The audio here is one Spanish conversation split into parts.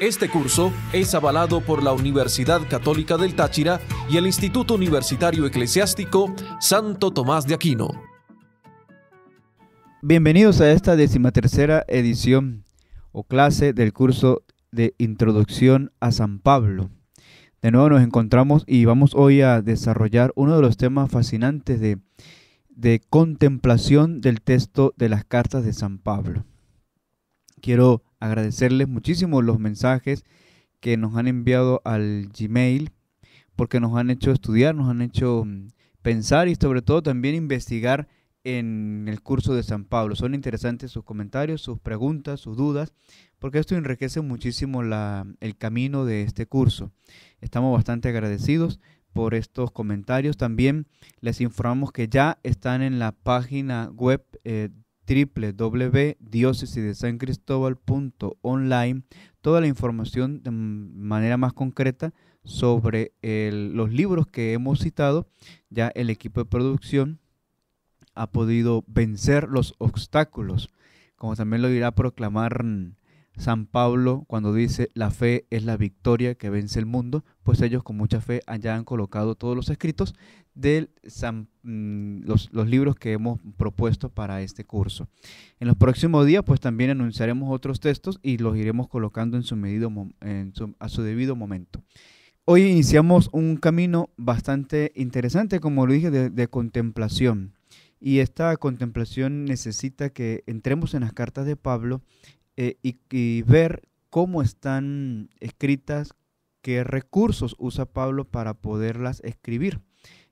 este curso es avalado por la Universidad Católica del Táchira y el Instituto Universitario Eclesiástico Santo Tomás de Aquino. Bienvenidos a esta decimatercera edición o clase del curso de Introducción a San Pablo. De nuevo nos encontramos y vamos hoy a desarrollar uno de los temas fascinantes de, de contemplación del texto de las cartas de San Pablo. Quiero agradecerles muchísimo los mensajes que nos han enviado al Gmail, porque nos han hecho estudiar, nos han hecho mm, pensar y sobre todo también investigar en el curso de San Pablo. Son interesantes sus comentarios, sus preguntas, sus dudas, porque esto enriquece muchísimo el camino de este curso. Estamos bastante agradecidos por estos comentarios. También les informamos que ya están en la página web eh, online toda la información de manera más concreta sobre los libros que hemos citado. Ya el equipo de producción ha podido vencer los obstáculos, como también lo irá proclamar San Pablo cuando dice la fe es la victoria que vence el mundo, pues ellos con mucha fe allá han colocado todos los escritos de mm, los, libros que hemos propuesto para este curso. En los próximos días pues también anunciaremos otros textos y los iremos colocando en su a su debido momento. Hoy iniciamos un camino bastante interesante, como lo dije, de contemplación. Y esta contemplación necesita que entremos en las cartas de Pablo eh, y, ver cómo están escritas, qué recursos usa Pablo para poderlas escribir.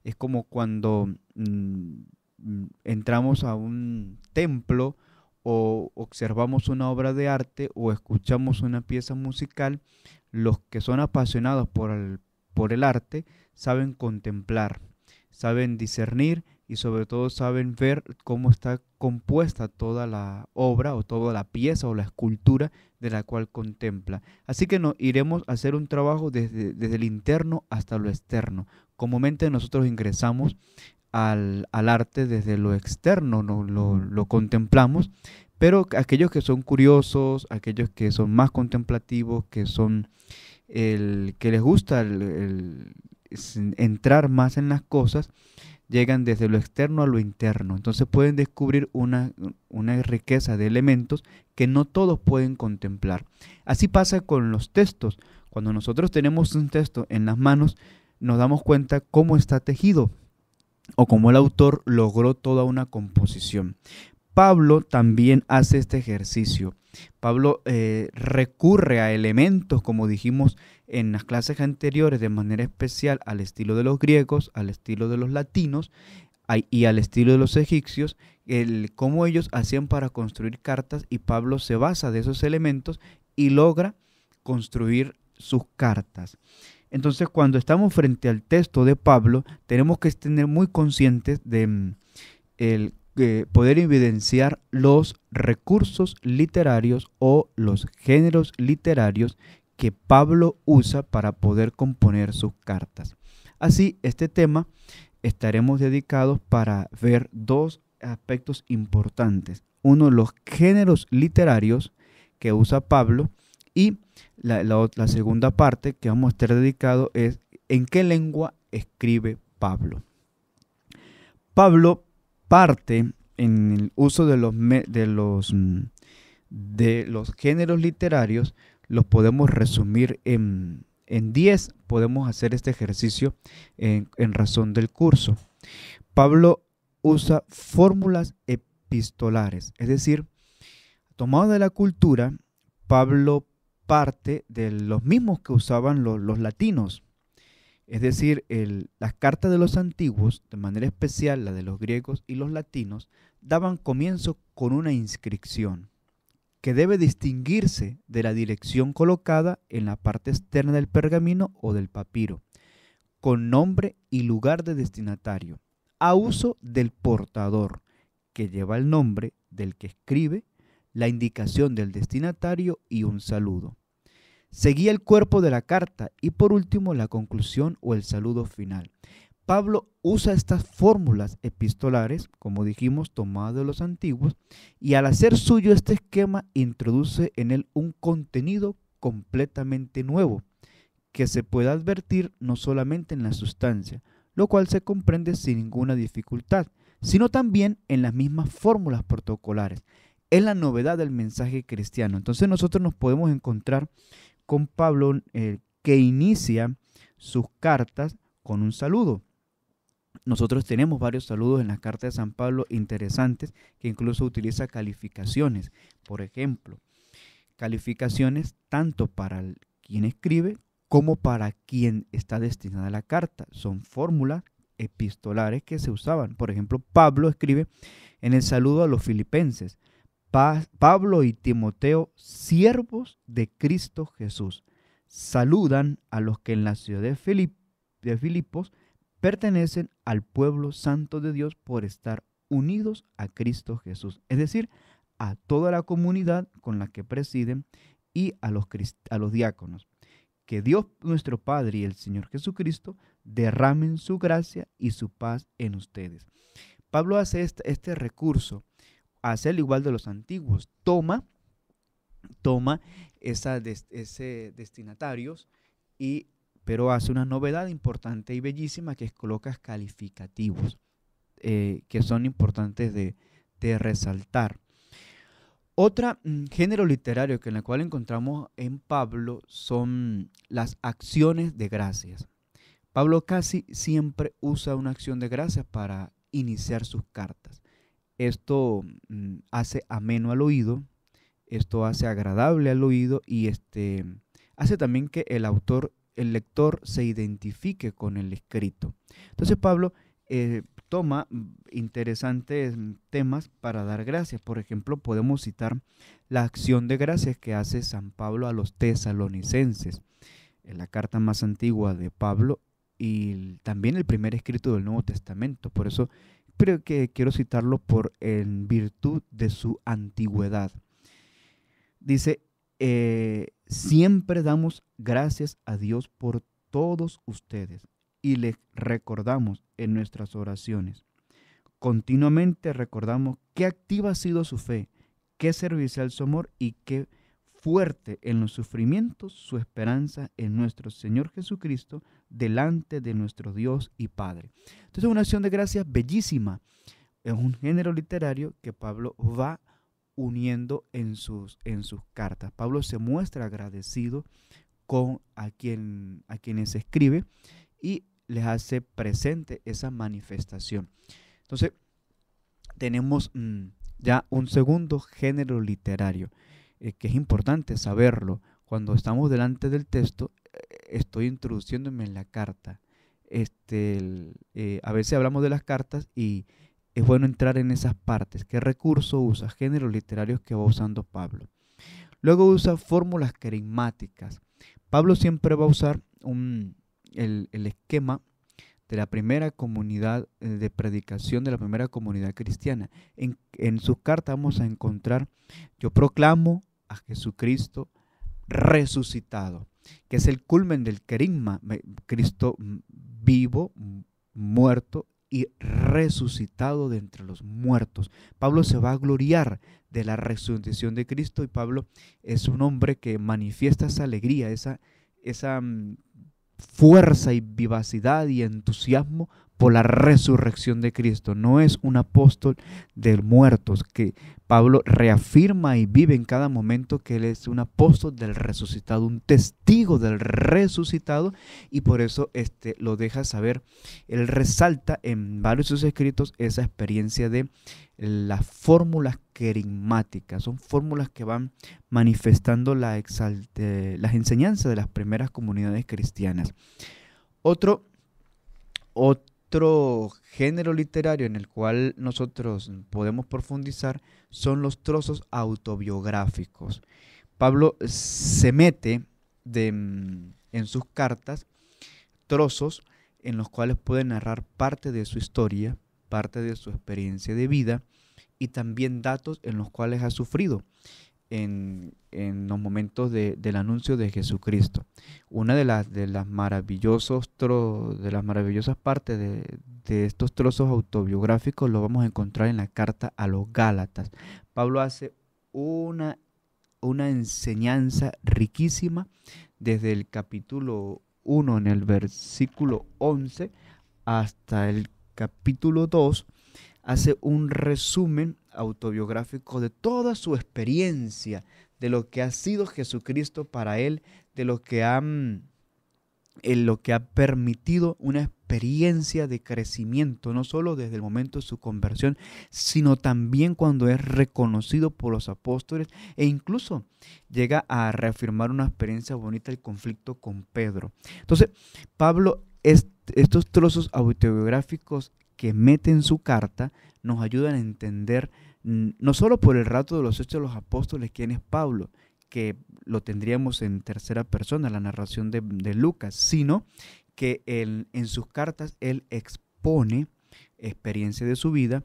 Es como cuando mm, mm, entramos a un templo o observamos una obra de arte o escuchamos una pieza musical, los que son apasionados por el arte saben contemplar, saben discernir y sobre todo saben ver cómo está compuesta toda la obra o toda la pieza o la escultura de la cual contempla. Así que nos iremos a hacer un trabajo desde, el interno hasta lo externo. Comúnmente nosotros ingresamos al, arte desde lo externo, lo, contemplamos, pero aquellos que son curiosos, aquellos que son más contemplativos, que son el que les gusta entrar más en las cosas, llegan desde lo externo a lo interno. Entonces pueden descubrir una, riqueza de elementos que no todos pueden contemplar. Así pasa con los textos. Cuando nosotros tenemos un texto en las manos, nos damos cuenta cómo está tejido o cómo el autor logró toda una composición. Pablo también hace este ejercicio. Pablo eh, recurre a elementos, como dijimos en las clases anteriores, de manera especial al estilo de los griegos, al estilo de los latinos y al estilo de los egipcios, el, cómo ellos hacían para construir cartas y Pablo se basa de esos elementos y logra construir sus cartas. Entonces, cuando estamos frente al texto de Pablo, tenemos que tener muy conscientes de mm, el, poder evidenciar los recursos literarios o los géneros literarios que Pablo usa para poder componer sus cartas. Así, este tema estaremos dedicados para ver dos aspectos importantes. Uno, los géneros literarios que usa Pablo y la, la segunda parte que vamos a estar dedicado es en qué lengua escribe Pablo. Pablo parte en el uso de los, de los, mm, de los géneros literarios, los podemos resumir en, en 10. Podemos hacer este ejercicio en, razón del curso. Pablo usa fórmulas epistolares, es decir, tomado de la cultura, Pablo parte de los mismos que usaban los latinos, es decir, las cartas de los antiguos, de manera especial la de los griegos y los latinos, daban comienzo con una inscripción que debe distinguirse de la dirección colocada en la parte externa del pergamino o del papiro, con nombre y lugar de destinatario, a uso del portador, que lleva el nombre del que escribe, la indicación del destinatario y un saludo. Seguía el cuerpo de la carta y por último la conclusión o el saludo final. Pablo usa estas fórmulas epistolares, como dijimos, tomadas de los antiguos, y al hacer suyo este esquema introduce en él un contenido completamente nuevo, que se puede advertir no solamente en la sustancia, lo cual se comprende sin ninguna dificultad, sino también en las mismas fórmulas protocolares. Es la novedad del mensaje cristiano. Entonces nosotros nos podemos encontrar con Pablo eh, que inicia sus cartas con un saludo. Nosotros tenemos varios saludos en las cartas de San Pablo interesantes que incluso utiliza calificaciones. Por ejemplo, calificaciones tanto para quien escribe como para quien está destinada la carta. Son fórmulas epistolares que se usaban. Por ejemplo, Pablo escribe en el saludo a los filipenses, Pablo y Timoteo, siervos de Cristo Jesús, saludan a los que en la ciudad de, Filipos pertenecen al pueblo santo de Dios por estar unidos a Cristo Jesús, es decir, a toda la comunidad con la que presiden y a los, diáconos. Que Dios nuestro Padre y el Señor Jesucristo derramen su gracia y su paz en ustedes. Pablo hace este, este recurso hacer igual de los antiguos. Toma, toma ese destinatarios, y, pero hace una novedad importante y bellísima que es colocas calificativos, eh, que son importantes de, resaltar. Otro mm, género literario que en el cual encontramos en Pablo son las acciones de gracias. Pablo casi siempre usa una acción de gracias para iniciar sus cartas. Esto mm, hace ameno al oído, esto hace agradable al oído y este, hace también que el autor, el lector, se identifique con el escrito. Entonces Pablo eh, toma mm, interesantes mm, temas para dar gracias. Por ejemplo, podemos citar la acción de gracias que hace San Pablo a los tesalonicenses, en la carta más antigua de Pablo y también el primer escrito del Nuevo Testamento. Por eso pero que quiero citarlo por en virtud de su antigüedad. Dice, eh, siempre damos gracias a Dios por todos ustedes y les recordamos en nuestras oraciones. Continuamente recordamos qué activa ha sido su fe, qué servicial su amor y qué fuerte en los sufrimientos su esperanza en nuestro Señor Jesucristo delante de nuestro Dios y Padre. Entonces es una acción de gracias bellísima. Es un género literario que Pablo va uniendo en sus, en sus cartas. Pablo se muestra agradecido con a, quien, a quienes escribe y les hace presente esa manifestación. Entonces, tenemos mm, ya un segundo género literario eh, que es importante saberlo. Cuando estamos delante del texto, eh, estoy introduciéndome en la carta. Este, eh, a veces hablamos de las cartas y es bueno entrar en esas partes. ¿Qué recurso usa? Géneros literarios que va usando Pablo. Luego usa fórmulas carismáticas. Pablo siempre va a usar el, esquema de la primera comunidad de predicación de la primera comunidad cristiana. En, en sus cartas vamos a encontrar, yo proclamo, a Jesucristo resucitado, que es el culmen del querigma, Cristo vivo, muerto y resucitado de entre los muertos. Pablo se va a gloriar de la resurrección de Cristo y Pablo es un hombre que manifiesta esa alegría, esa, esa mm, fuerza y vivacidad y entusiasmo por la resurrección de Cristo. No es un apóstol de muertos, que Pablo reafirma y vive en cada momento que él es un apóstol del resucitado, un testigo del resucitado, y por eso este, lo deja saber. Él resalta en varios de sus escritos esa experiencia de las fórmulas querigmáticas, son fórmulas que van manifestando las enseñanzas de las primeras comunidades cristianas. Otro, otro otro género literario en el cual nosotros podemos profundizar son los trozos autobiográficos. Pablo se mete mm, en sus cartas trozos en los cuales puede narrar parte de su historia, parte de su experiencia de vida y también datos en los cuales ha sufrido en, los momentos del anuncio de Jesucristo. Una de las, de las, maravillosos de las maravillosas partes de, estos trozos autobiográficos lo vamos a encontrar en la carta a los Gálatas. Pablo hace una, una enseñanza riquísima desde el capítulo 1 en el versículo 11 hasta el capítulo 2 hace un resumen autobiográfico de toda su experiencia, de lo que ha sido Jesucristo para él, de lo que ha, eh, lo que ha permitido una experiencia de crecimiento, no solo desde el momento de su conversión, sino también cuando es reconocido por los apóstoles e incluso llega a reafirmar una experiencia bonita el conflicto con Pedro. Entonces, Pablo, estos trozos autobiográficos que mete en su carta nos ayudan a entender no solo por el rato de los hechos de los apóstoles, quién es Pablo, que lo tendríamos en tercera persona, la narración de, Lucas, sino que en sus cartas él expone experiencia de su vida,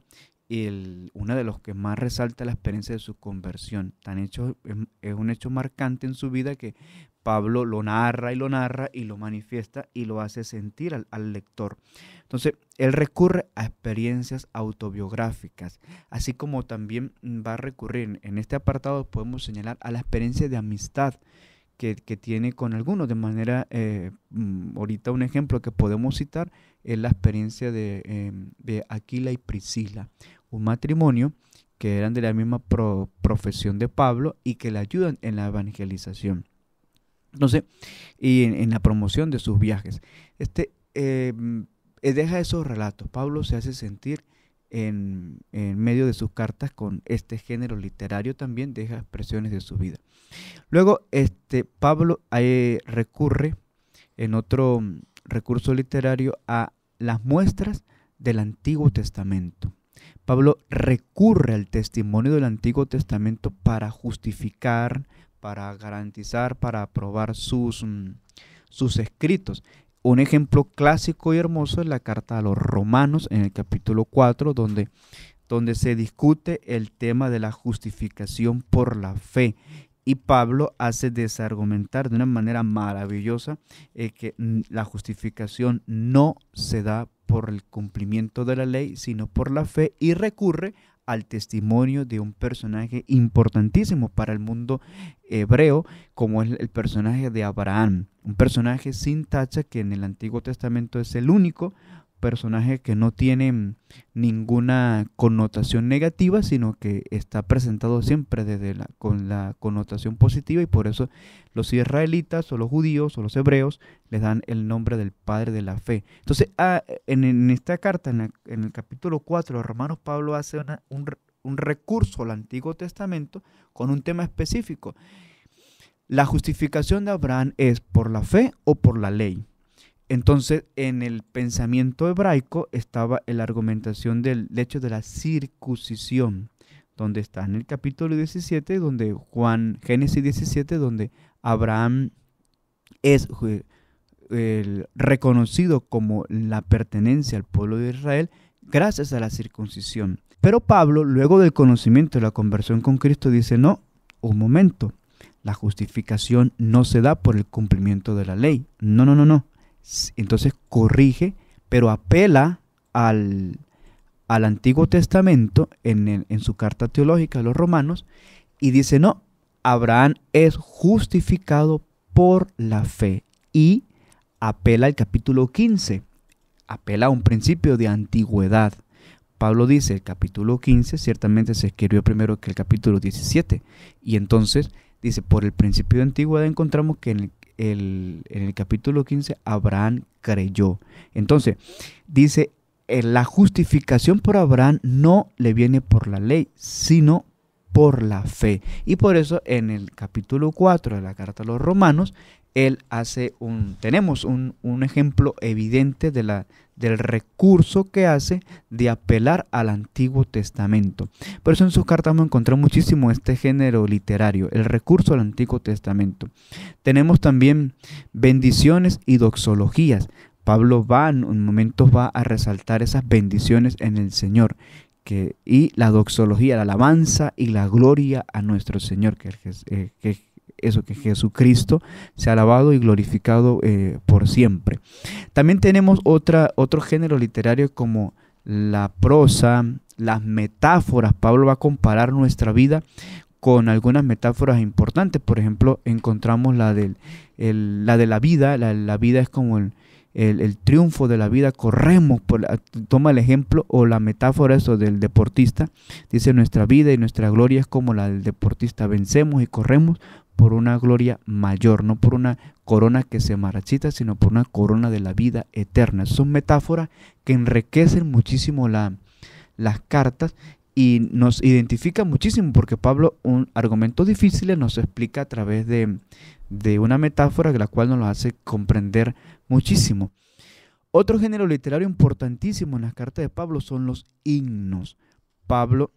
el, una de los que más resalta la experiencia de su conversión. Tan hecho, es un hecho marcante en su vida que Pablo lo narra y lo narra y lo manifiesta y lo hace sentir al, lector. Entonces, él recurre a experiencias autobiográficas, así como también va a recurrir, en este apartado podemos señalar a la experiencia de amistad. Que, tiene con algunos. De manera, eh, mm, ahorita un ejemplo que podemos citar es la experiencia em, de, Aquila y Priscila, un matrimonio que eran de la misma profesión de Pablo y que le ayudan en la evangelización. Entonces, y en, la promoción de sus viajes. Este em, eh, deja esos relatos. Pablo se hace sentir en, medio de sus cartas con este género literario también deja expresiones de su vida. Luego, este, Pablo eh, recurre en otro mm, recurso literario a las muestras del Antiguo Testamento. Pablo recurre al testimonio del Antiguo Testamento para justificar, para garantizar, para aprobar sus, mm, sus escritos. Un ejemplo clásico y hermoso es la carta a los romanos en el capítulo 4, donde, donde se discute el tema de la justificación por la fe y Pablo hace desargumentar de una manera maravillosa eh, que mm, la justificación no se da por el cumplimiento de la ley, sino por la fe y recurre al testimonio de un personaje importantísimo para el mundo hebreo, como es el personaje de Abraham, un personaje sin tacha que en el Antiguo Testamento es el único personaje que no tiene mm, ninguna connotación negativa, sino que está presentado siempre desde la, con la connotación positiva y por eso los israelitas o los judíos o los hebreos les dan el nombre del Padre de la Fe. Entonces, ah, en, esta carta, en, el capítulo 4, Romanos Pablo hace un recurso al Antiguo Testamento con un tema específico. La justificación de Abraham es por la fe o por la ley. Entonces, en el pensamiento hebraico estaba la argumentación del hecho de la circuncisión, donde está en el capítulo 17, donde Juan, Génesis 17, donde Abraham es reconocido como la pertenencia al pueblo de Israel gracias a la circuncisión. Pero Pablo, luego del conocimiento de la conversión con Cristo, dice, no, un momento, la justificación no se da por el cumplimiento de la ley. No, no, no, no. Entonces corrige, pero apela al, al Antiguo Testamento en, en su carta teológica a los romanos y dice, no, Abraham es justificado por la fe y apela al capítulo 15, apela a un principio de antigüedad. Pablo dice, el capítulo 15 ciertamente se escribió primero que el capítulo 17. Y entonces dice, por el principio de antigüedad encontramos que en el en el capítulo 15, Abraham creyó. Entonces, dice, eh, la justificación por Abraham no le viene por la ley, sino por la fe. Y por eso en el capítulo 4 de la carta a los romanos, él hace un, tenemos un, un ejemplo evidente de la, del recurso que hace de apelar al Antiguo Testamento. Por eso en sus cartas hemos encontrado muchísimo este género literario, el recurso al Antiguo Testamento. Tenemos también bendiciones y doxologías. Pablo va, en momentos va a resaltar esas bendiciones en el Señor. Que, y la doxología, la alabanza y la gloria a nuestro Señor, que, eh, que, eso, que Jesucristo sea alabado y glorificado eh, por siempre. También tenemos otro género literario como la prosa, las metáforas. Pablo va a comparar nuestra vida con algunas metáforas importantes. Por ejemplo, encontramos la, la de la vida. La, vida es como el, triunfo de la vida, corremos, toma el ejemplo o la metáfora eso del deportista, dice nuestra vida y nuestra gloria es como la del deportista, vencemos y corremos por una gloria mayor, no por una corona que se marchita, sino por una corona de la vida eterna. Son metáforas que enriquecen muchísimo las cartas y nos identifican muchísimo porque Pablo un argumento difícil nos explica a través de, de una metáfora la cual nos lo hace comprender muchísimo. Otro género literario importantísimo en las cartas de Pablo son los himnos. Pablo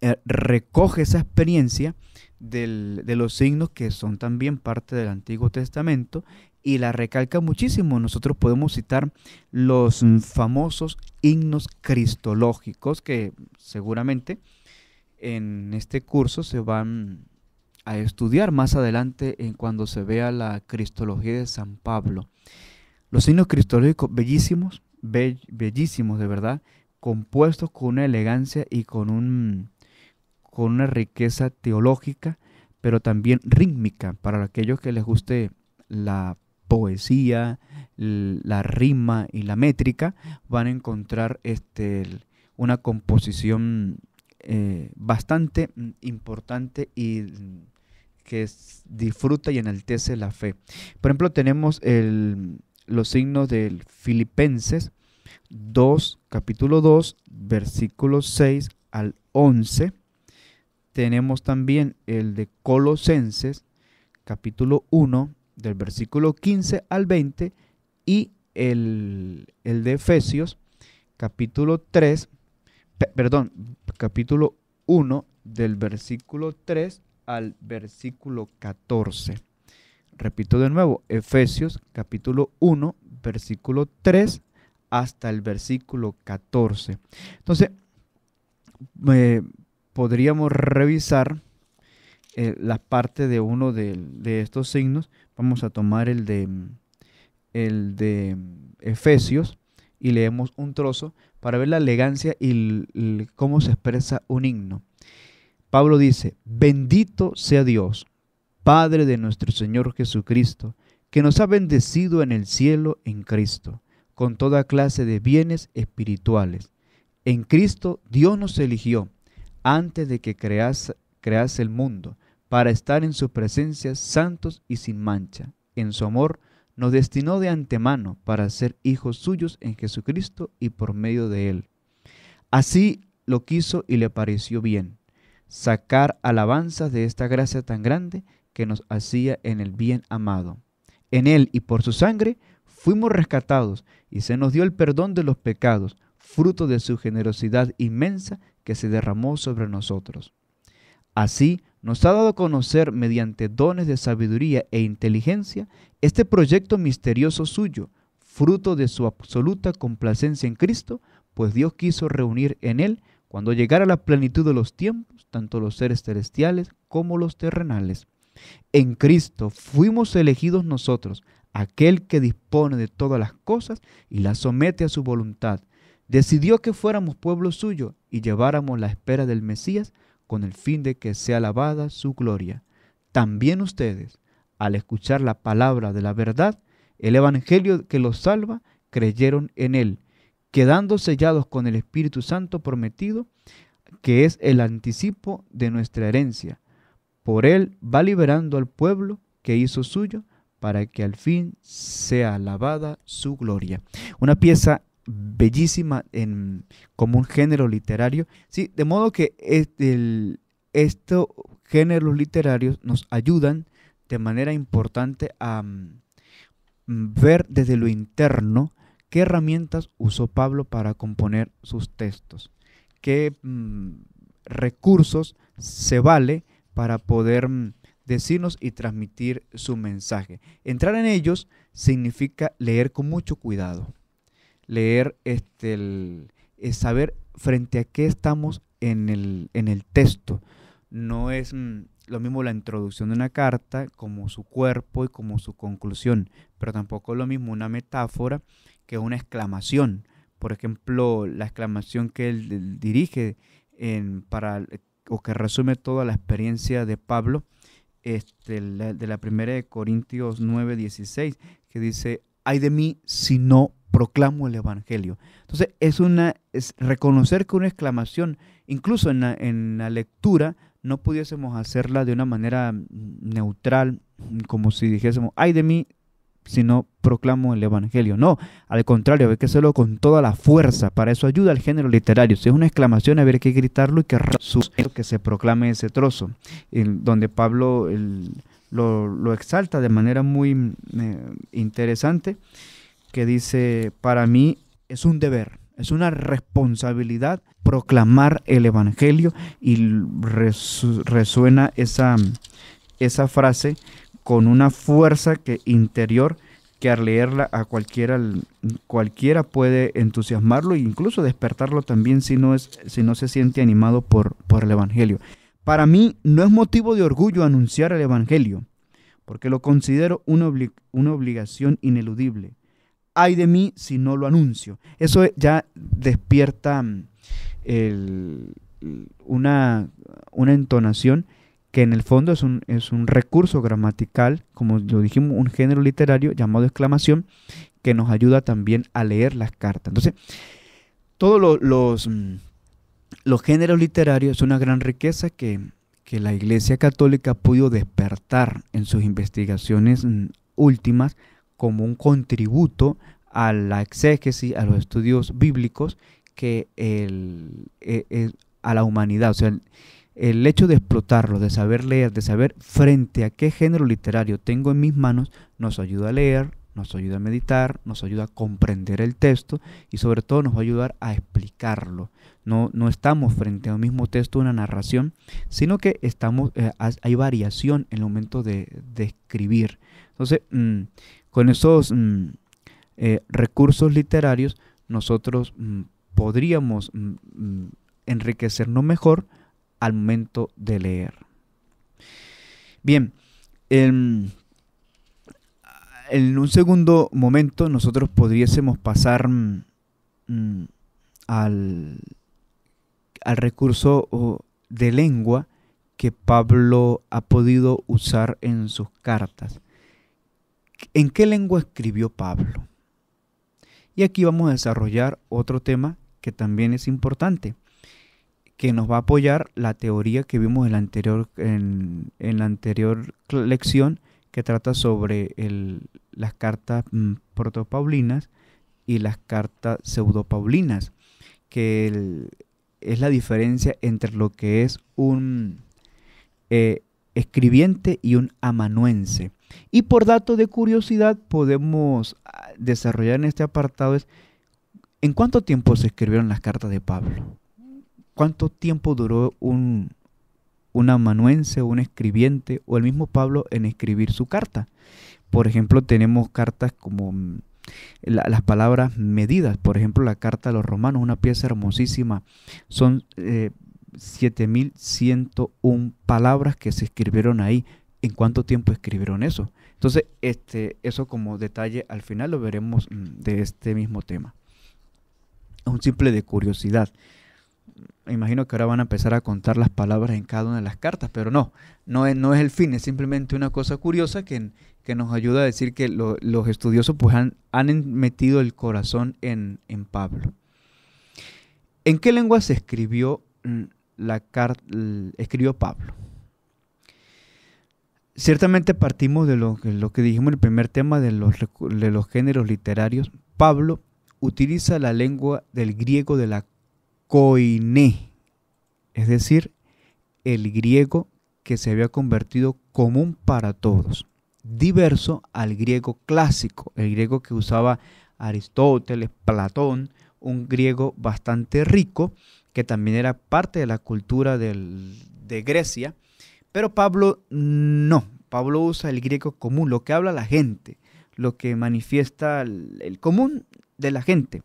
eh, recoge esa experiencia de los signos que son también parte del Antiguo Testamento y la recalca muchísimo. Nosotros podemos citar los famosos himnos cristológicos que seguramente en este curso se van a estudiar más adelante en cuando se vea la cristología de San Pablo. Los signos cristológicos bellísimos, bellísimos de verdad, compuestos con una elegancia y con un con una riqueza teológica, pero también rítmica, para aquellos que les guste la poesía, la rima y la métrica, van a encontrar este, una composición eh, bastante mm, importante y mm, que disfruta y enaltece la fe. Por ejemplo, tenemos los signos del Filipenses 2, capítulo 2, versículos 6 al 11 tenemos también el de Colosenses, capítulo 1, del versículo 15 al 20, y el, de Efesios, capítulo 3, perdón, capítulo 1, del versículo 3 al versículo 14. Repito de nuevo, Efesios capítulo 1, versículo 3 hasta el versículo 14. Entonces, eh, podríamos revisar eh, la parte de uno de, estos signos. Vamos a tomar el de, el de Efesios y leemos un trozo para ver la elegancia y cómo se expresa un himno. Pablo dice, bendito sea Dios, Padre de nuestro Señor Jesucristo, que nos ha bendecido en el cielo en Cristo, con toda clase de bienes espirituales. En Cristo Dios nos eligió antes de que crease, el mundo, para estar en su presencia santos y sin mancha. En su amor nos destinó de antemano para ser hijos suyos en Jesucristo y por medio de él. Así lo quiso y le pareció bien, sacar alabanzas de esta gracia tan grande que nos hacía en el bien amado. En él y por su sangre fuimos rescatados y se nos dio el perdón de los pecados, fruto de su generosidad inmensa que se derramó sobre nosotros. Así nos ha dado a conocer mediante dones de sabiduría e inteligencia este proyecto misterioso suyo, fruto de su absoluta complacencia en Cristo, pues Dios quiso reunir en él, cuando llegara la plenitud de los tiempos, tanto los seres celestiales como los terrenales. En Cristo fuimos elegidos nosotros, aquel que dispone de todas las cosas y las somete a su voluntad, decidió que fuéramos pueblo suyo y lleváramos la espera del Mesías con el fin de que sea alabada su gloria. También ustedes, al escuchar la palabra de la verdad, el Evangelio que los salva, creyeron en él, quedando sellados con el Espíritu Santo prometido, que es el anticipo de nuestra herencia. Por él va liberando al pueblo que hizo suyo, para que al fin sea alabada su gloria. Una pieza bellísima en, como un género literario. ¿sí? De modo que estos géneros literarios nos ayudan de manera importante a mm, ver desde lo interno qué herramientas usó Pablo para componer sus textos, qué mm, recursos se vale para poder mm, decirnos y transmitir su mensaje. Entrar en ellos significa leer con mucho cuidado leer, este, es saber frente a qué estamos en el, en el texto. No es mm, lo mismo la introducción de una carta como su cuerpo y como su conclusión, pero tampoco es lo mismo una metáfora que una exclamación. Por ejemplo, la exclamación que él dirige en, para, o que resume toda la experiencia de Pablo este, de la primera de Corintios 9, que dice, ay de mí si no proclamo el Evangelio. Entonces, es una es reconocer que una exclamación, incluso en la, lectura, no pudiésemos hacerla de una manera mm, neutral, como si dijésemos, ay de mí, si no proclamo el Evangelio. No, al contrario, hay que hacerlo con toda la fuerza. Para eso ayuda el género literario. Si es una exclamación, habría que gritarlo y que, que se proclame ese trozo, en donde Pablo lo, lo, exalta de manera muy mm, eh, interesante que dice, para mí es un deber, es una responsabilidad proclamar el Evangelio y resuena esa, esa frase con una fuerza que interior que al leerla a cualquiera, cualquiera puede entusiasmarlo e incluso despertarlo también si no, es, si no se siente animado por, por el Evangelio. Para mí no es motivo de orgullo anunciar el Evangelio, porque lo considero una, una obligación ineludible ay de mí si no lo anuncio. Eso ya despierta mm, una, entonación que en el fondo es un, recurso gramatical, como lo dijimos, un género literario llamado exclamación, que nos ayuda también a leer las cartas. Entonces, todos los, mm, los, géneros literarios es una gran riqueza que, que la Iglesia Católica pudo despertar en sus investigaciones mm, últimas como un contributo a la exégesis, a los estudios bíblicos, que e, e, a la humanidad. O sea, el hecho de explotarlo, de saber leer, de saber frente a qué género literario tengo en mis manos, nos ayuda a leer, nos ayuda a meditar, nos ayuda a comprender el texto y sobre todo nos va a ayudar a explicarlo. No, no estamos frente a un mismo texto, una narración, sino que estamos, eh, hay variación en el momento de, escribir. Entonces, mm, con esos mm, eh, recursos literarios nosotros mm, podríamos mm, enriquecernos mejor al momento de leer. Bien, em, en, un segundo momento nosotros pudiésemos pasar al recurso de lengua que Pablo ha podido usar en sus cartas. ¿En qué lengua escribió Pablo? Y aquí vamos a desarrollar otro tema que también es importante, que nos va a apoyar la teoría que vimos en la anterior, en, la anterior lección que trata sobre las cartas mm, protopaulinas y las cartas pseudopaulinas, que es la diferencia entre lo que es un eh, escribiente y un amanuense. Y por dato de curiosidad podemos ah, desarrollar en este apartado es en cuánto tiempo se escribieron las cartas de Pablo. ¿Cuánto tiempo duró un, un amanuense, un escribiente o el mismo Pablo en escribir su carta? Por ejemplo, tenemos cartas como mm, las palabras medidas. Por ejemplo, la carta a los romanos, una pieza hermosísima. Son 7.101 eh, palabras que se escribieron ahí en cuánto tiempo escribieron eso. Entonces, este, eso como detalle al final lo veremos mm, de este mismo tema. Es un simple de curiosidad. Me imagino que ahora van a empezar a contar las palabras en cada una de las cartas, pero no, no es, no es el fin, es simplemente una cosa curiosa que, que nos ayuda a decir que los estudiosos pues, han, metido el corazón en, en Pablo. ¿En qué lengua se escribió mm, la carta? Escribió Pablo. Ciertamente partimos de lo, que dijimos en el primer tema de los, géneros literarios. Pablo utiliza la lengua del griego de la koiné, es decir, el griego que se había convertido común para todos, diverso al griego clásico, el griego que usaba Aristóteles, Platón, un griego bastante rico que también era parte de la cultura de Grecia pero Pablo no. Pablo usa el griego común, lo que habla la gente, lo que manifiesta el, común de la gente.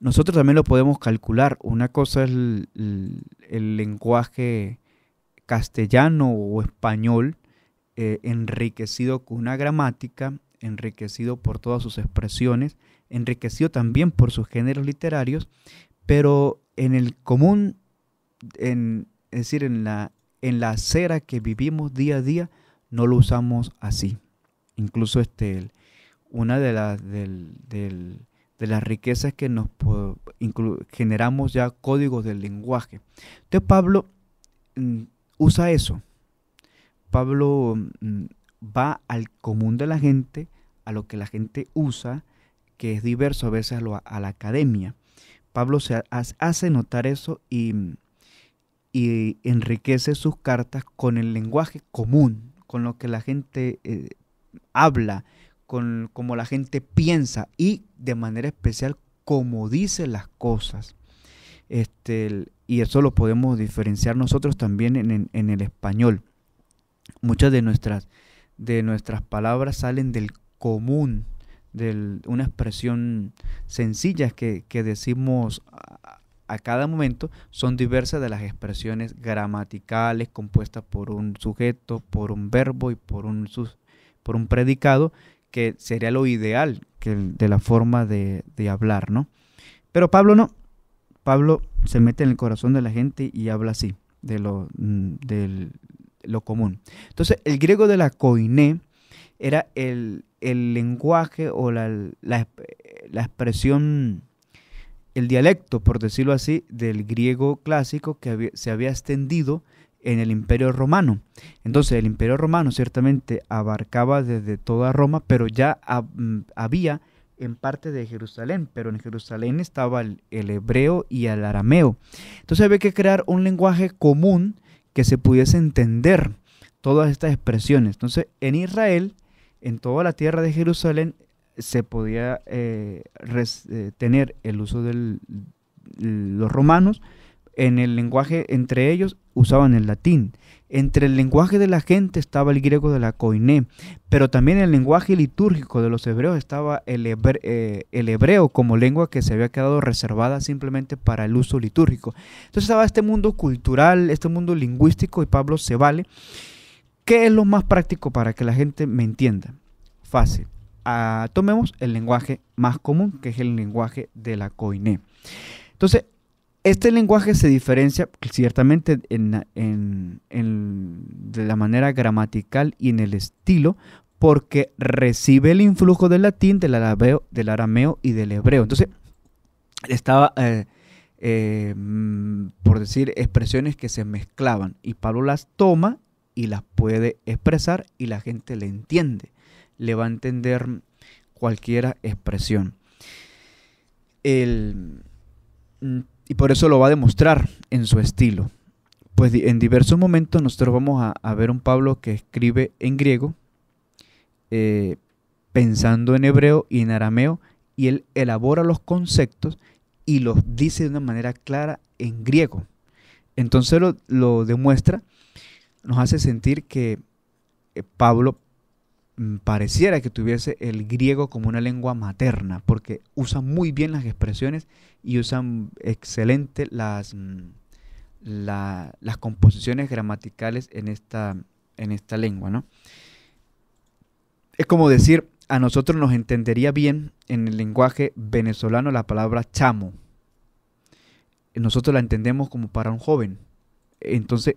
Nosotros también lo podemos calcular. Una cosa es el, lenguaje castellano o español, eh, enriquecido con una gramática, enriquecido por todas sus expresiones, enriquecido también por sus géneros literarios, pero en el común, en, es decir, en la en la acera que vivimos día a día no lo usamos así. Incluso este, una de, las de las riquezas que nos generamos ya códigos del lenguaje. Entonces Pablo mm, usa eso. Pablo mm, va al común de la gente, a lo que la gente usa, que es diverso a veces a, a la academia. Pablo se hace notar eso y mm, y enriquece sus cartas con el lenguaje común, con lo que la gente eh, habla, con como la gente piensa y de manera especial cómo dice las cosas. Este, y eso lo podemos diferenciar nosotros también en, en, el español. Muchas de nuestras, de nuestras palabras salen del común, de una expresión sencilla que, que decimos a cada momento son diversas de las expresiones gramaticales compuestas por un sujeto, por un verbo y por un, por un predicado, que sería lo ideal que de la forma de, hablar, ¿no? Pero Pablo no. Pablo se mete en el corazón de la gente y habla así, de lo, mm, lo común. Entonces, el griego de la koiné era el, lenguaje o la, la, la expresión el dialecto, por decirlo así, del griego clásico que se había extendido en el imperio romano. Entonces el imperio romano ciertamente abarcaba desde toda Roma, pero ya mm, había en parte de Jerusalén, pero en Jerusalén estaba el, el hebreo y el arameo. Entonces había que crear un lenguaje común que se pudiese entender todas estas expresiones. Entonces en Israel, en toda la tierra de Jerusalén, se podía eh, eh, tener el uso de los romanos, en el lenguaje entre ellos usaban el latín. Entre el lenguaje de la gente estaba el griego de la coiné, pero también el lenguaje litúrgico de los hebreos estaba el, eh, el hebreo como lengua que se había quedado reservada simplemente para el uso litúrgico. Entonces estaba este mundo cultural, este mundo lingüístico y Pablo se vale. ¿Qué es lo más práctico para que la gente me entienda? Fácil tomemos el lenguaje más común, que es el lenguaje de la COINE. Entonces, este lenguaje se diferencia ciertamente en, de la manera gramatical y en el estilo, porque recibe el influjo del latín, del arameo, del arameo y del hebreo. Entonces, estaba, eh, eh, mm, por decir, expresiones que se mezclaban y Pablo las toma y las puede expresar y la gente le entiende le va a entender cualquiera expresión. El, y por eso lo va a demostrar en su estilo. Pues en diversos momentos nosotros vamos a, ver un Pablo que escribe en griego, eh, pensando en hebreo y en arameo, y él elabora los conceptos y los dice de una manera clara en griego. Entonces lo, lo demuestra, nos hace sentir que eh, Pablo Mm, pareciera que tuviese el griego como una lengua materna, porque usa muy bien las expresiones y usan excelente las, mm, las composiciones gramaticales en esta, en esta lengua. ¿no? Es como decir, a nosotros nos entendería bien en el lenguaje venezolano la palabra chamo. Nosotros la entendemos como para un joven. Entonces,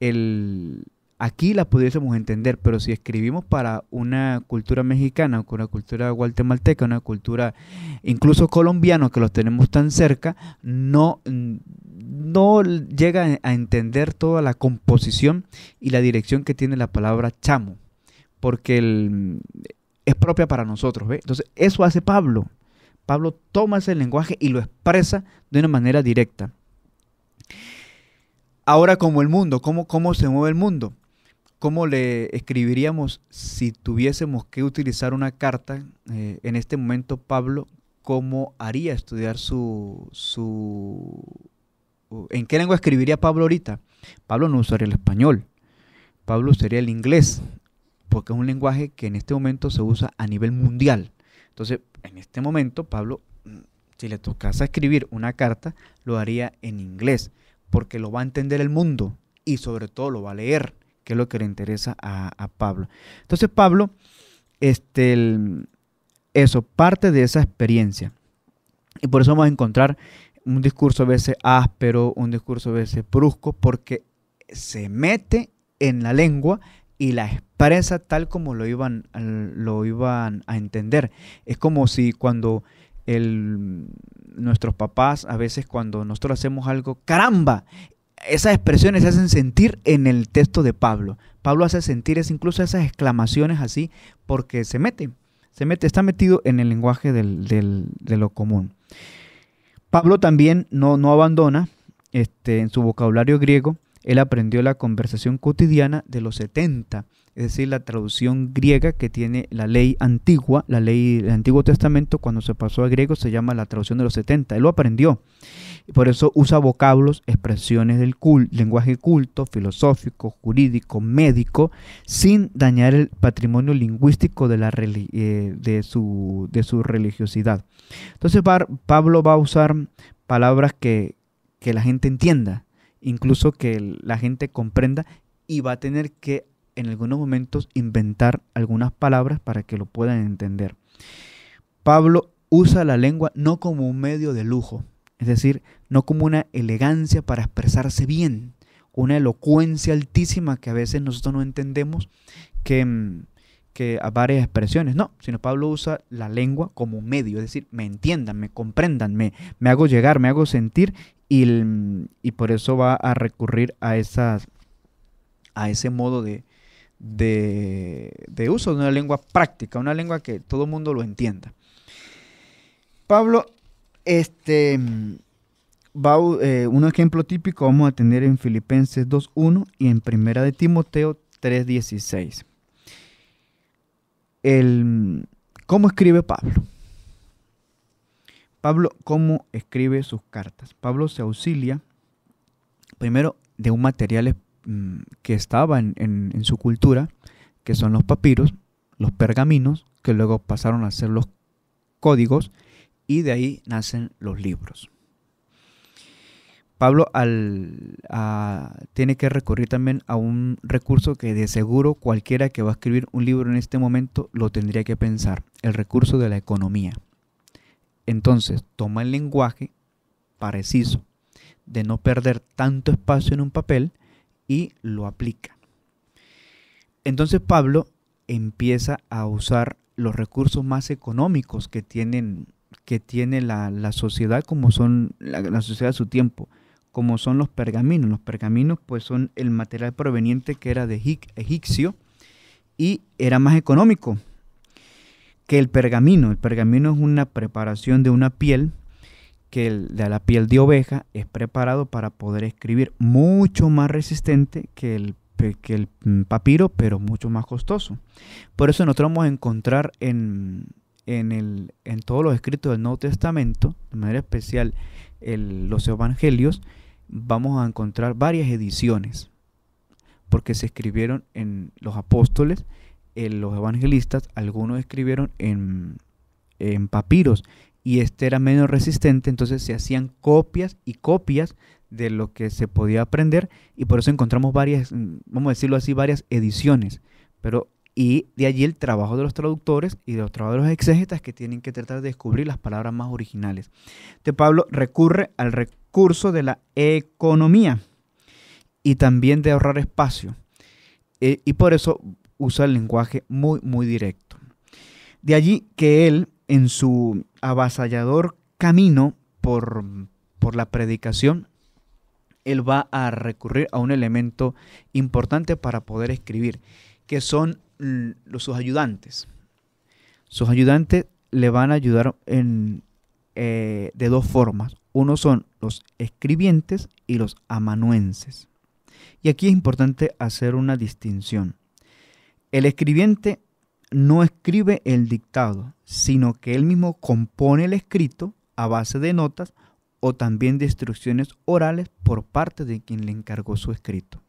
el, aquí la pudiésemos entender, pero si escribimos para una cultura mexicana, una cultura guatemalteca, una cultura incluso colombiana, que los tenemos tan cerca, no, mm, no llega a entender toda la composición y la dirección que tiene la palabra chamo, porque es propia para nosotros. Entonces, eso hace Pablo. Pablo toma ese lenguaje y lo expresa de una manera directa. Ahora, como el mundo, ¿cómo, cómo se mueve el mundo? ¿Cómo le escribiríamos si tuviésemos que utilizar una carta eh, en este momento, Pablo? ¿Cómo haría estudiar su, su... ¿En qué lengua escribiría Pablo ahorita? Pablo no usaría el español, Pablo usaría el inglés, porque es un lenguaje que en este momento se usa a nivel mundial. Entonces, en este momento, Pablo, si le tocase escribir una carta, lo haría en inglés, porque lo va a entender el mundo y sobre todo lo va a leer que es lo que le interesa a, Pablo. Entonces Pablo, este, eso, parte de esa experiencia. Y por eso vamos a encontrar un discurso a veces áspero, un discurso a veces brusco, porque se mete en la lengua y la expresa tal como lo iban, lo iban a entender. Es como si cuando nuestros papás, a veces cuando nosotros hacemos algo, caramba, esas expresiones se hacen sentir en el texto de Pablo. Pablo hace sentir es incluso esas exclamaciones así porque se mete, se mete, está metido en el lenguaje de lo común. Pablo también no, abandona este, en su vocabulario griego, él aprendió la conversación cotidiana de los 70, es decir, la traducción griega que tiene la ley antigua, la ley del Antiguo Testamento cuando se pasó a griego se llama la traducción de los 70, él lo aprendió. Y por eso usa vocablos, expresiones del culto lenguaje culto, filosófico, jurídico, médico, sin dañar el patrimonio lingüístico de, la eh, de, su, religiosidad. Entonces Pablo va a usar palabras que, que la gente entienda, incluso que la gente comprenda y va a tener que en algunos momentos inventar algunas palabras para que lo puedan entender. Pablo usa la lengua no como un medio de lujo, es decir, no como una elegancia para expresarse bien, una elocuencia altísima que a veces nosotros no entendemos que, mm, que a varias expresiones, no, sino Pablo usa la lengua como medio, es decir, me entiendan, me comprendan, me, me hago llegar, me hago sentir y, mm, por eso va a recurrir a, esas, a ese modo de, de, de uso de una lengua práctica, una lengua que todo el mundo lo entienda. Pablo este, mm, va, eh, un ejemplo típico vamos a tener en Filipenses 2.1 y en Primera de Timoteo 3.16. Mm, ¿Cómo escribe Pablo? Pablo, ¿cómo escribe sus cartas? Pablo se auxilia primero de un material mm, que estaba en, su cultura, que son los papiros, los pergaminos, que luego pasaron a ser los códigos, y de ahí nacen los libros. Pablo al, tiene que recurrir también a un recurso que de seguro cualquiera que va a escribir un libro en este momento lo tendría que pensar, el recurso de la economía. Entonces, toma el lenguaje preciso de no perder tanto espacio en un papel y lo aplica. Entonces Pablo empieza a usar los recursos más económicos que tienen que tiene la, la sociedad, como son la, sociedad de su tiempo, como son los pergaminos. Los pergaminos pues son el material proveniente que era de egipcio y era más económico que el pergamino. El pergamino es una preparación de una piel que de la piel de oveja es preparado para poder escribir mucho más resistente que el, que el mm, papiro, pero mucho más costoso. Por eso nosotros vamos a encontrar en, en, el, en todos los escritos del Nuevo Testamento, de manera especial el, los evangelios, vamos a encontrar varias ediciones, porque se escribieron en los apóstoles, en los evangelistas, algunos escribieron en, en papiros, y este era menos resistente, entonces se hacían copias y copias de lo que se podía aprender, y por eso encontramos varias, mm, vamos a decirlo así, varias ediciones, pero y de allí el trabajo de los traductores y de los trabajadores de los exégetas que tienen que tratar de descubrir las palabras más originales. De este Pablo recurre al recurso de la economía y también de ahorrar espacio. Eh, y por eso usa el lenguaje muy, muy directo. De allí que él, en su avasallador camino por, por la predicación, él va a recurrir a un elemento importante para poder escribir, que son los, sus ayudantes. Sus ayudantes le van a ayudar en, eh, de dos formas. Uno son los escribientes y los amanuenses. Y aquí es importante hacer una distinción. El escribiente no escribe el dictado, sino que él mismo compone el escrito a base de notas o también de instrucciones orales por parte de quien le encargó su escrito.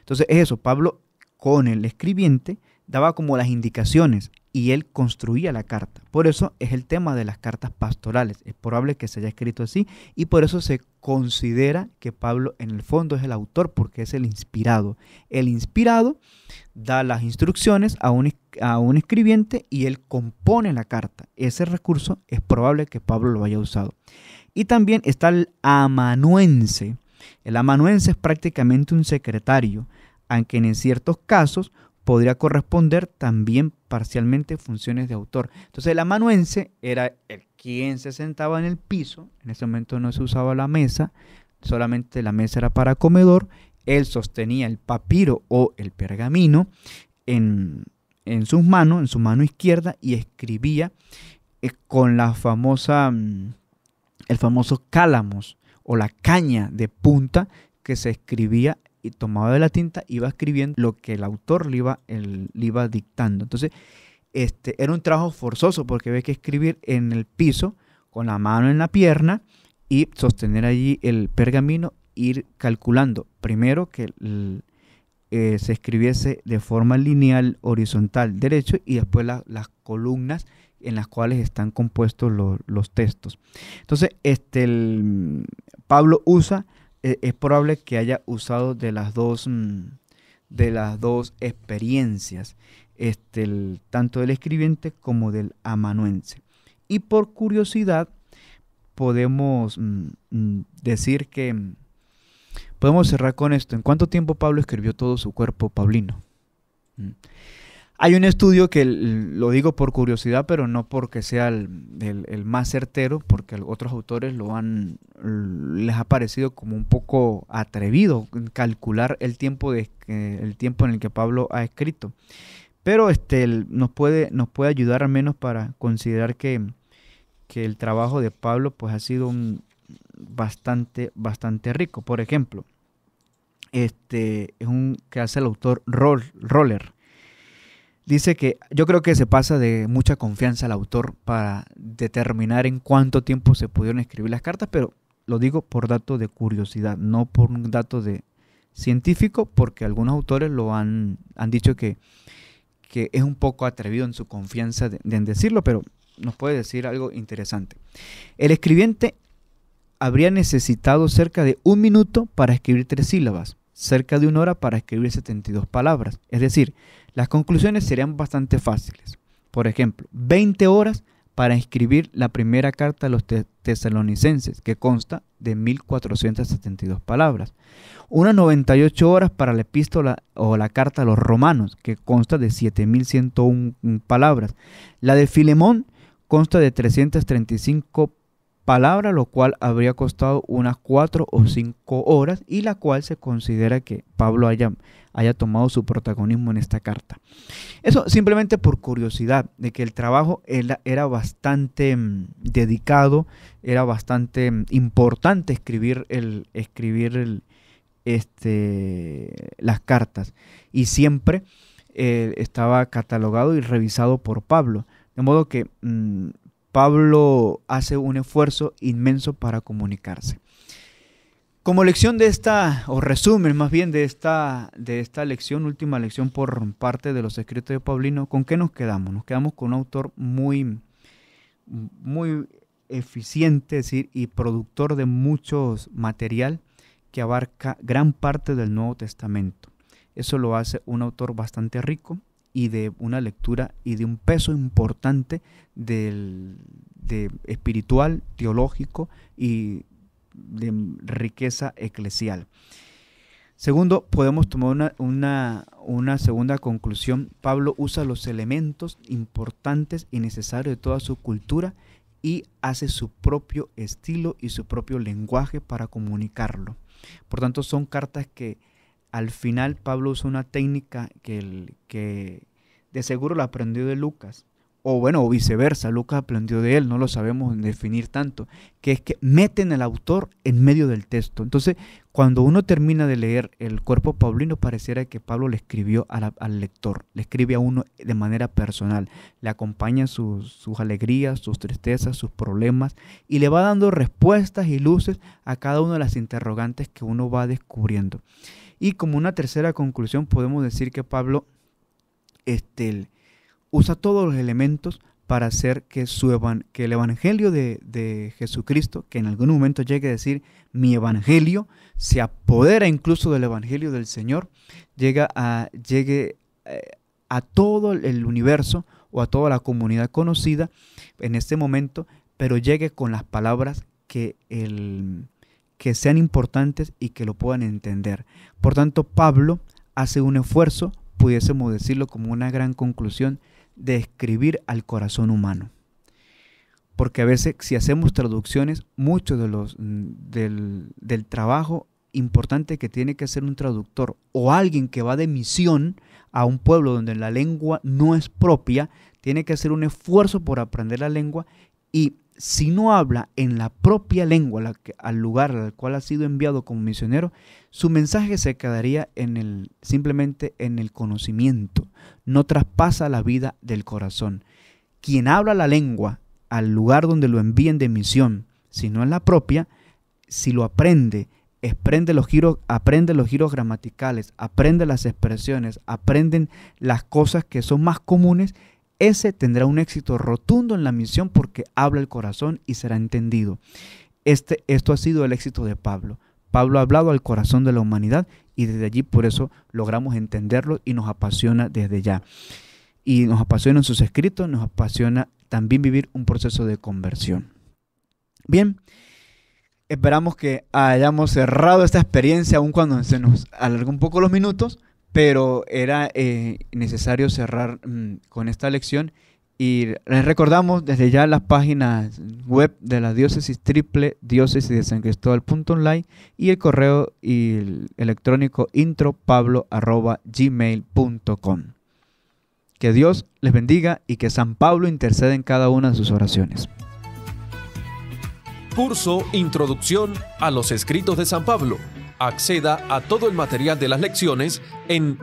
Entonces es eso, Pablo con el escribiente daba como las indicaciones y él construía la carta. Por eso es el tema de las cartas pastorales. Es probable que se haya escrito así y por eso se considera que Pablo en el fondo es el autor porque es el inspirado. El inspirado da las instrucciones a un, a un escribiente y él compone la carta. Ese recurso es probable que Pablo lo haya usado. Y también está el amanuense. El amanuense es prácticamente un secretario, aunque en ciertos casos podría corresponder también parcialmente funciones de autor. Entonces el amanuense era el quien se sentaba en el piso, en ese momento no se usaba la mesa, solamente la mesa era para comedor, él sostenía el papiro o el pergamino en, sus manos, en su mano izquierda, y escribía eh, con la famosa, mm, el famoso cálamos o la caña de punta que se escribía y tomaba de la tinta iba escribiendo lo que el autor le iba, el, iba dictando. Entonces, este, era un trabajo forzoso porque había que escribir en el piso con la mano en la pierna y sostener allí el pergamino, ir calculando. Primero que eh, se escribiese de forma lineal, horizontal, derecho y después las columnas en las cuales están compuestos los textos. Entonces, este, mm, Pablo usa e, es probable que haya usado de las dos, mm, de las dos experiencias, este, tanto del escribiente como del amanuense. Y por curiosidad, podemos mm, mm, decir que podemos cerrar con esto. ¿En cuánto tiempo Pablo escribió todo su cuerpo paulino? Hay un estudio que lo digo por curiosidad, pero no porque sea el, más certero, porque otros autores lo han, les ha parecido como un poco atrevido calcular el tiempo, de, eh, el tiempo en el que Pablo ha escrito. Pero este, nos, puede, nos puede ayudar al menos para considerar que, el trabajo de Pablo pues, ha sido bastante, bastante rico. Por ejemplo, este es un que hace el autor Roller. Dice que yo creo que se pasa de mucha confianza al autor para determinar en cuánto tiempo se pudieron escribir las cartas, pero lo digo por dato de curiosidad, no por un dato de científico, porque algunos autores lo han, han dicho que, es un poco atrevido en su confianza en decirlo, pero nos puede decir algo interesante. El escribiente habría necesitado cerca de un minuto para escribir tres sílabas, cerca de una hora para escribir 72 palabras. Es decir, las conclusiones serían bastante fáciles. Por ejemplo, 20 horas para escribir la primera carta a los tesalonicenses, que consta de 1472 palabras. Unas 98 horas para la epístola o la carta a los romanos, que consta de 7101 palabras. La de Filemón consta de 335 palabra, lo cual habría costado unas cuatro o cinco horas y la cual se considera que Pablo haya, haya tomado su protagonismo en esta carta. Eso simplemente por curiosidad, de que el trabajo era, bastante mm, dedicado, era bastante mm, importante escribir, el, escribir este, las cartas y siempre eh, estaba catalogado y revisado por Pablo. De modo que mm, Pablo hace un esfuerzo inmenso para comunicarse. Como lección de esta, o resumen más bien de esta, de esta lección, última lección por parte de los escritos de Paulino, ¿con qué nos quedamos? Nos quedamos con un autor muy, muy eficiente decir, y productor de mucho material que abarca gran parte del Nuevo Testamento. Eso lo hace un autor bastante rico, y de una lectura y de un peso importante del, de espiritual, teológico y de riqueza eclesial. Segundo, podemos tomar una, una, segunda conclusión. Pablo usa los elementos importantes y necesarios de toda su cultura y hace su propio estilo y su propio lenguaje para comunicarlo. Por tanto, son cartas que al final Pablo usa una técnica que, el, que de seguro la aprendió de Lucas, o bueno, o viceversa, Lucas aprendió de él, no lo sabemos definir tanto, que es que meten al autor en medio del texto. Entonces, cuando uno termina de leer el cuerpo paulino, pareciera que Pablo le escribió al lector, le escribe a uno de manera personal, le acompaña sus, sus alegrías, sus tristezas, sus problemas, y le va dando respuestas y luces a cada una de las interrogantes que uno va descubriendo. Y como una tercera conclusión, podemos decir que Pablo, este, usa todos los elementos para hacer que, que el Evangelio de, de, Jesucristo, que en algún momento llegue a decir mi Evangelio, se apodera incluso del Evangelio del Señor, llega llegue eh, a todo el universo o a toda la comunidad conocida en este momento, pero llegue con las palabras que, el, que sean importantes y que lo puedan entender. Por tanto, Pablo hace un esfuerzo, pudiésemos decirlo como una gran conclusión, de escribir al corazón humano. Porque a veces si hacemos traducciones, mucho de los, mm, del, del trabajo importante que tiene que hacer un traductor o alguien que va de misión a un pueblo donde la lengua no es propia, tiene que hacer un esfuerzo por aprender la lengua y si no habla en la propia lengua al lugar al cual ha sido enviado como misionero, su mensaje se quedaría en el, simplemente en el conocimiento, no traspasa la vida del corazón. Quien habla la lengua al lugar donde lo envíen de misión, si no en la propia, si lo aprende, aprende los giros, aprende los giros gramaticales, aprende las expresiones, aprenden las cosas que son más comunes, ese tendrá un éxito rotundo en la misión porque habla el corazón y será entendido. Este, esto ha sido el éxito de Pablo. Pablo ha hablado al corazón de la humanidad y desde allí por eso logramos entenderlo y nos apasiona desde ya. Y nos apasiona sus escritos, nos apasiona también vivir un proceso de conversión. Bien, esperamos que hayamos cerrado esta experiencia aun cuando se nos alargó un poco los minutos, pero era eh, necesario cerrar mm, con esta lección y les recordamos desde ya las páginas web de la diócesis triple diócesis de San Cristóbal online y el correo el electrónico intropablo@gmail.com. Que Dios les bendiga y que San Pablo interceda en cada una de sus oraciones. Curso Introducción a los Escritos de San Pablo Acceda a todo el material de las lecciones en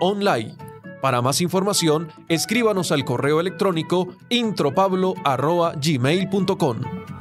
online Para más información, escríbanos al correo electrónico intropablo.gmail.com.